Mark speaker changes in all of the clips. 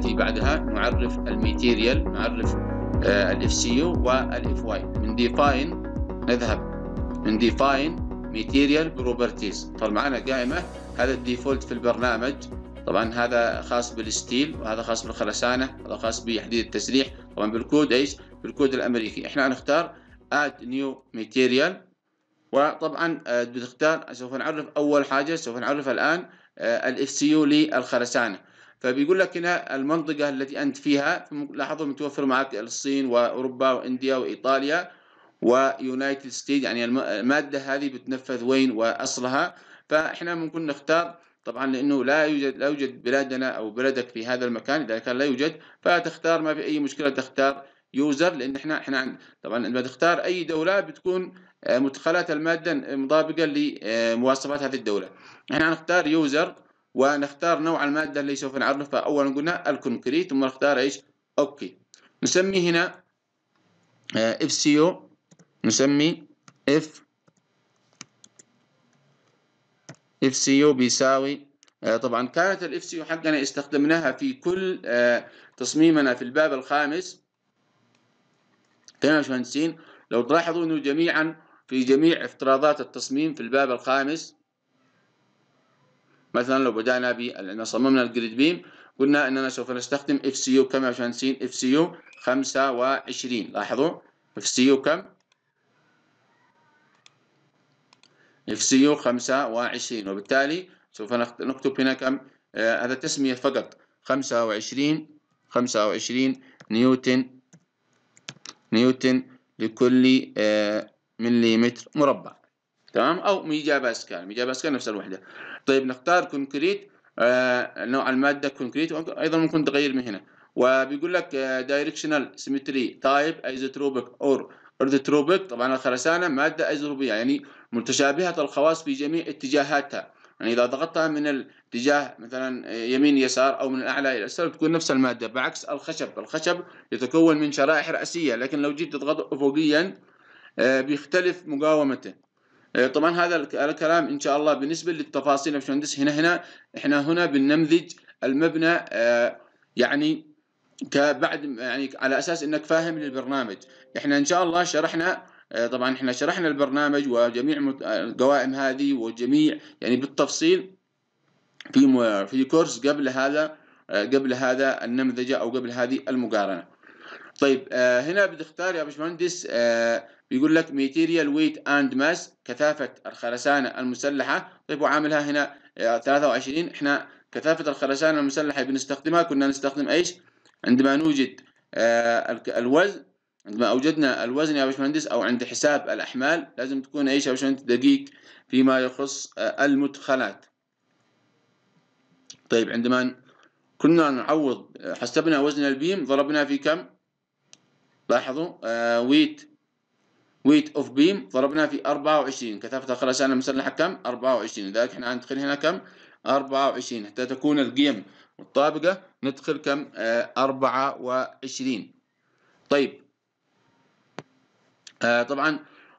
Speaker 1: التي بعدها نعرف الماتيريال نعرف آه، الاف سي يو والاف واي من ديفاين نذهب من ديفاين ماتيريال بروبرتيز طبعا معنا قائمه هذا الديفولت في البرنامج طبعا هذا خاص بالستيل وهذا خاص بالخرسانه هذا خاص بحديد التسريح طبعا بالكود ايش بالكود الامريكي احنا نختار اد نيو ماتيريال وطبعا آه، بتختار سوف نعرف اول حاجه سوف نعرف الان آه، الاف سي يو للخرسانه فبيقول لك هنا المنطقة التي أنت فيها لاحظوا متوفر معك الصين وأوروبا وإنديا وإيطاليا ويونايتد ستيت يعني المادة هذه بتنفذ وين وأصلها فإحنا ممكن نختار طبعا لأنه لا يوجد لا يوجد بلادنا أو بلدك في هذا المكان إذا كان لا يوجد فتختار ما في أي مشكلة تختار يوزر لأن إحنا إحنا طبعا لما تختار أي دولة بتكون آه، مدخلات المادة مطابقة لمواصفات هذه الدولة إحنا هنختار يوزر ونختار نوع المادة اللي سوف نعرفها أولا قلنا الكونكريت ثم نختار إيش أوكي نسمي هنا آه، اف سي او نسمي اف اف سي او بيساوي آه، طبعا كانت الاف سي او حقنا استخدمناها في كل آه، تصميمنا في الباب الخامس تمام شو لو تلاحظوا انه جميعا في جميع افتراضات التصميم في الباب الخامس مثلا لو بدأنا ب لأن صممنا الجريد بيم قلنا أننا سوف نستخدم اف سي يو كم يا باشمهندسين اف سي يو 25 لاحظوا اف سي يو كم اف سي يو 25 وبالتالي سوف نكتب هنا كم آه هذا تسمية فقط 25 25 نيوتن نيوتن لكل آه مليمتر مربع تمام أو ميجا باسكال ميجا باسكال نفس الوحدة طيب نختار كونكريت آه، نوع الماده كونكريت ايضا ممكن تغير من هنا وبيقول لك دايركشنال سيمتري تايب ايزوتروبيك اور ارثوتروبيك طبعا الخرسانه ماده ايزوتروبيه يعني متشابهه الخواص في جميع اتجاهاتها يعني اذا ضغطتها من الاتجاه مثلا يمين يسار او من الاعلى الى الاسفل تكون نفس الماده بعكس الخشب الخشب يتكون من شرائح راسيه لكن لو جيت تضغطه افقيا آه، بيختلف مقاومته إيه، طبعا هذا الكلام ان شاء الله بالنسبه للتفاصيل يا باشمهندس هنا هنا احنا هنا بننمذج المبنى آه، يعني كبعد يعني على اساس انك فاهم للبرنامج احنا ان شاء الله شرحنا آه، طبعا احنا شرحنا البرنامج وجميع القوائم هذه وجميع يعني بالتفصيل في في كورس قبل هذا آه، قبل هذا النمذجه او قبل هذه المقارنه طيب هنا بتختار يا باشمهندس بيقول لك ماتيريال ويت اند ماس كثافه الخرسانه المسلحه طيب وعاملها هنا 23 آه، احنا كثافه الخرسانه المسلحه بنستخدمها كنا نستخدم ايش عندما نوجد آه، الوزن عندما اوجدنا الوزن يا باشمهندس او عند حساب الاحمال لازم تكون ايش يا باشمهندس دقيق فيما يخص آه، المدخلات طيب عندما كنا نعوض حسبنا وزن البيم ضربنا في كم لاحظوا آه ويت ويت اوف بيم ضربناها في 24 كثافة الخرسانة المسلحة كم؟ 24 لذلك احنا ندخل هنا كم؟ 24 حتى تكون القيم مطابقه ندخل كم؟ 24 آه، طيب آه طبعا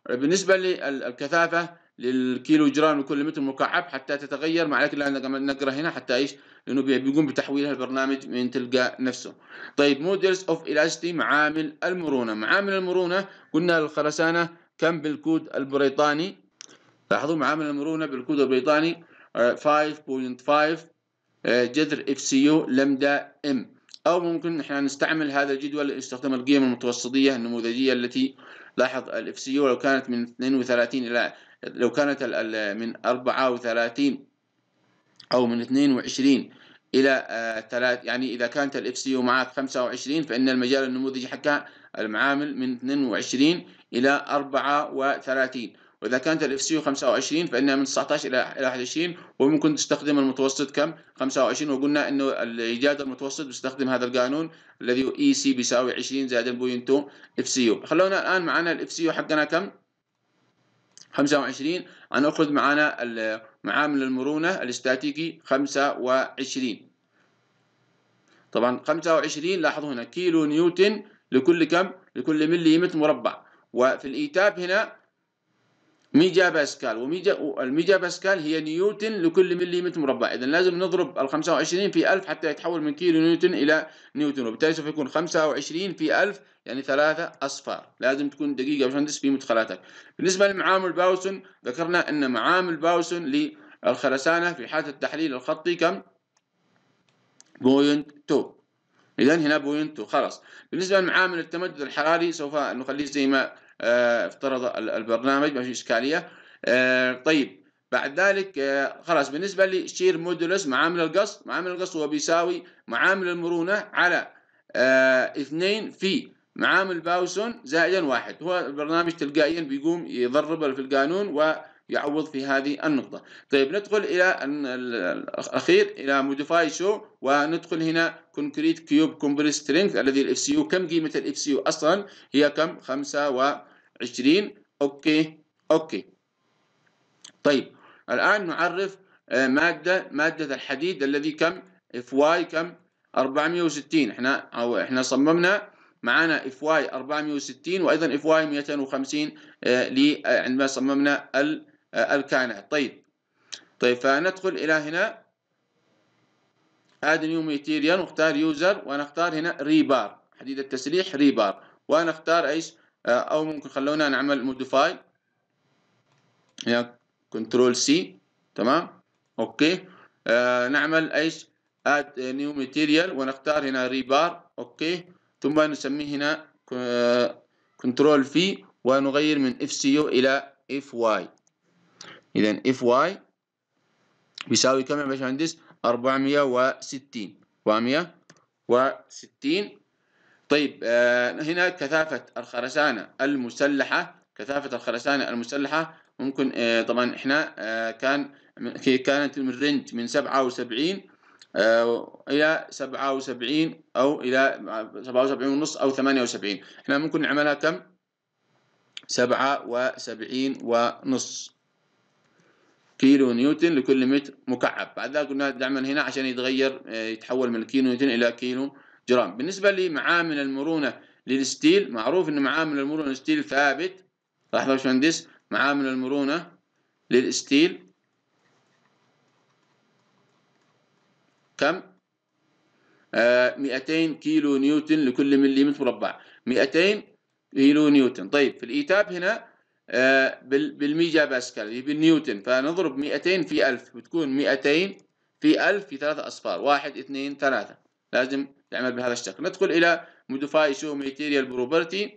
Speaker 1: بالنسبة للكثافة للكيلو جرام لكل متر مكعب حتى تتغير ما عليك الا نقرا هنا حتى ايش؟ لانه بيقوم بتحويل البرنامج من تلقاء نفسه طيب مودلز اوف الاستي معامل المرونه معامل المرونه قلنا الخرسانه كم بالكود البريطاني لاحظوا معامل المرونه بالكود البريطاني 5.5 آه، آه، جذر اف سي يو لمدا ام او ممكن احنا نستعمل هذا الجدول لاستخدام القيم المتوسطيه النموذجيه التي لاحظ الاف سي يو لو كانت من 32 الى لو كانت من 34 أو من 22 إلى 3 آه، يعني إذا كانت الإف سي يو معك 25 فإن المجال النموذجي حقها المعامل من 22 إلى 34 وإذا كانت الإف سي يو 25 فإنها من 19 إلى 21 وممكن تستخدم المتوسط كم 25 وقلنا إنه الإيجاد المتوسط بيستخدم هذا القانون الذي هو إي e سي بيساوي 20 زائد 0.2 إف سي يو خلونا الآن معنا الإف سي يو حقنا كم 25 هنأخذ معانا معامل المرونة الاستاتيكي 25 طبعا 25 لاحظوا هنا كيلو نيوتن لكل كم؟ لكل مليمتر مربع وفي الإيتاب هنا ميجا باسكال وميجا الميجا باسكال هي نيوتن لكل مليمتر مربع اذا لازم نضرب ال 25 في 1000 حتى يتحول من كيلو نيوتن الى نيوتن وبالتالي سوف يكون 25 في 1000 يعني ثلاثة أصفار لازم تكون دقيقة يا تدرس في مدخلاتك بالنسبة لمعامل باوسون ذكرنا أن معامل باوسون للخرسانة في حالة التحليل الخطي كم؟ بوينت 2 إذا هنا بوينت 2 خلاص بالنسبة لمعامل التمدد الحراري سوف نخليه زي ما آه، افترض البرنامج ما في إشكالية آه، طيب بعد ذلك آه، خلاص بالنسبة لشير مودولس معامل القص معامل القص هو بيساوي معامل المرونة على اثنين في معامل باوسون زائدا واحد هو البرنامج تلقائيا بيقوم يضرب في القانون و يعوض في هذه النقطة طيب ندخل إلى الأخير إلى موديفاي شو وندخل هنا كونكريت كيوب كومبريس سترينث الذي الاف سي يو كم قيمة الاف سي يو أصلا هي كم 5 و 20 اوكي اوكي طيب الان نعرف آه، ماده ماده الحديد الذي كم اف واي كم 460 احنا او احنا صممنا معانا اف واي 460 وايضا اف واي 250 آه، ل آه، عندما صممنا الكائنات طيب طيب فندخل الى هنا هذا نيو ميتيريال واختار يوزر ونختار هنا ريبار حديد التسليح ريبار ونختار ايش آه، او ممكن خلونا نعمل موديفاي كنترول سي تمام اوكي آه نعمل ايش اد نيو ماتيريال ونختار هنا ريبار اوكي ثم نسميه هنا كنترول آه، في ونغير من اف سي يو الى اف واي اذا اف واي بيساوي كم يا باشمهندس 460 460 طيب آه، هنا كثافة الخرسانة المسلحة كثافة الخرسانة المسلحة ممكن آه، طبعا احنا آه، كان كانت من رينج من 77 الى 77 او الى 77 ونص او 78 احنا ممكن نعملها كم 77 ونص كيلو نيوتن لكل متر مكعب بعد ذلك قلنا دعما هنا عشان يتغير يتحول من كيلو نيوتن الى كيلو جرام بالنسبة لمعامل المرونة للستيل معروف ان معامل المرونة للستيل ثابت لحظة يا باشمهندس معامل المرونة للستيل كم؟ آه 200 كيلو نيوتن لكل ملم مربع 200 كيلو نيوتن طيب في الإيتاب هنا آه، بالميجا باسكال بالنيوتن فنضرب 200 في 1000 بتكون 200 في 1000 في ثلاثة أصفار 1 2 3 لازم تعمل بهذا الشكل ندخل إلى modify شو material property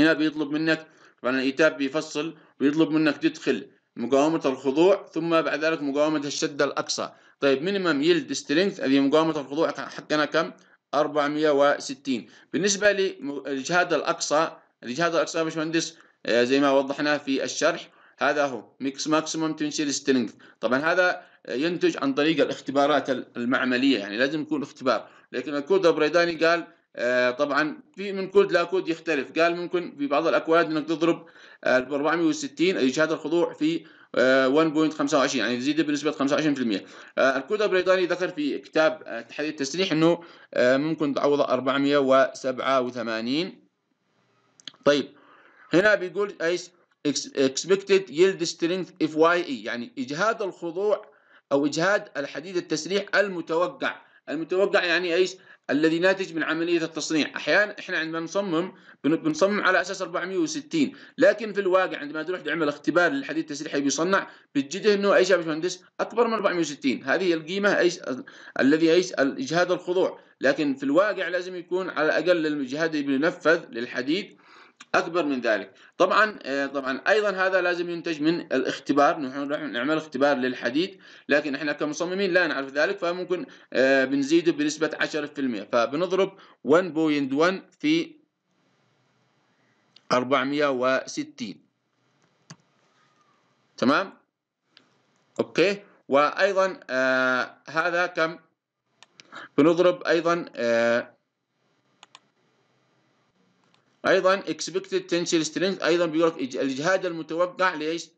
Speaker 1: هنا بيطلب منك طبعا الإيتاب بيفصل بيطلب منك تدخل مقاومة الخضوع ثم بعد ذلك مقاومة الشدة الأقصى طيب مينيمم يلد سترينث هذه مقاومة الخضوع حقنا كم 460 بالنسبة للجهاد الأقصى الجهاد الأقصى يا باشمهندس آه، زي ما وضحناه في الشرح هذا هو ميكس ماكسيموم تنشيل سترينث طبعا هذا ينتج عن طريق الاختبارات المعمليه يعني لازم يكون اختبار لكن الكود البريداني قال آه، طبعا في من كود لا كود يختلف قال ممكن في بعض الاكواد انك تضرب ب 460 اجهاد الخضوع في 1.25 آه، يعني تزيد بنسبه 25% آه، الكود البريطاني ذكر في كتاب تحليل التسريح انه ممكن تعوض 487 طيب هنا بيقول ايش expected yield strength اف واي اي يعني اجهاد الخضوع أو إجهاد الحديد التسريح المتوقع المتوقع يعني إيش الذي ناتج من عملية التصنيع أحيانا إحنا عندما نصمم بنصمم على أساس 460 لكن في الواقع عندما تروح تعمل اختبار للحديد اللي بيصنع بتجده أنه إيش يا باشمهندس أكبر من 460 هذه القيمة إيش الذي إيش الإجهاد الخضوع لكن في الواقع لازم يكون على الأقل الإجهاد اللي بينفذ للحديد اكبر من ذلك طبعا آه، طبعا ايضا هذا لازم ينتج من الاختبار نحن نعمل اختبار للحديد لكن احنا كمصممين لا نعرف ذلك فممكن آه، بنزيده بنسبه 10% فبنضرب 1.1 في 460 تمام اوكي وايضا آه هذا كم بنضرب ايضا آه ايضا اكسبكتد تنشل سترينث ايضا بيقول لك الاجهاد المتوقع ليش؟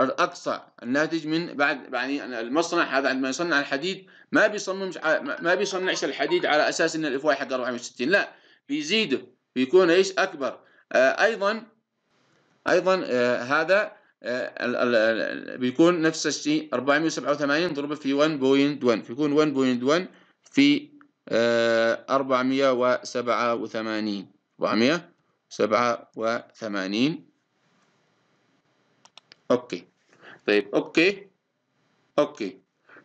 Speaker 1: الاقصى الناتج من بعد يعني المصنع هذا عندما يصنع الحديد ما بيصممش ما بيصنعش الحديد على اساس ان الاف واي حق 64 لا بيزيده بيكون ايش اكبر آه ايضا ايضا آه هذا آه بيكون نفس الشيء 487 ضربه في 1.1 بيكون 1.1 في 487 آه، 400 سبعة وثمانين أوكي طيب أوكي أوكي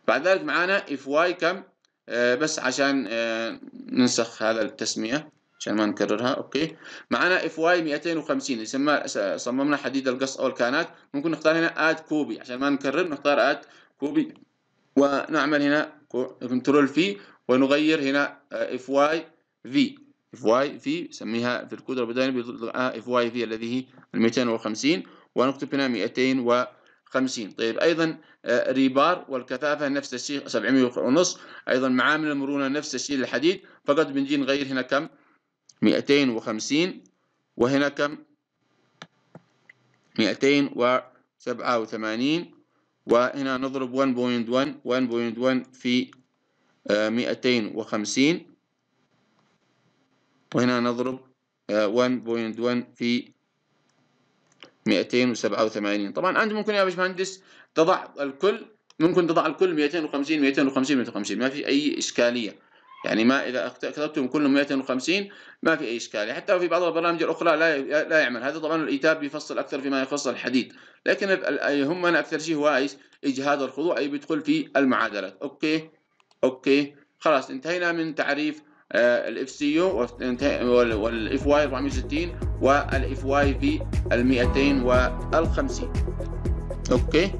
Speaker 1: بعد ذلك معانا إف واي كم آه بس عشان آه ننسخ هذا التسمية عشان ما نكررها أوكي معانا واي مئتين 250 يسمى صممنا حديد القص أو الكانات ممكن نختار هنا آد كوبي عشان ما نكرر نختار آد كوبي ونعمل هنا كنترول في ونغير هنا اف واي في اف واي في سميها في الكود البدائي بيطلق اف واي في الذي هي 250 ونكتب هنا 250 طيب ايضا آه، ريبار والكثافه نفس الشيء 700 ونص ايضا معامل المرونه نفس الشيء للحديد فقط بنجي نغير هنا كم 250 وهنا كم 287 وهنا نضرب 1.1 1.1 في 250 آه، وهنا نضرب 1.1 آه، في 287 طبعا أنت ممكن يا باشمهندس تضع الكل ممكن تضع الكل 250 250 250 ما في أي إشكالية يعني ما إذا كتبتم كلهم 250 ما في أي إشكالية حتى في بعض البرامج الأخرى لا لا يعمل هذا طبعا الإيتاب بيفصل أكثر فيما يخص الحديد لكن يهمنا أكثر شيء هو إيش إجهاد الخضوع أي بيدخل في المعادلات أوكي أوكي خلاص انتهينا من تعريف الاف آه، سي يو والاف واي 460 والاف واي في ال 250 اوكي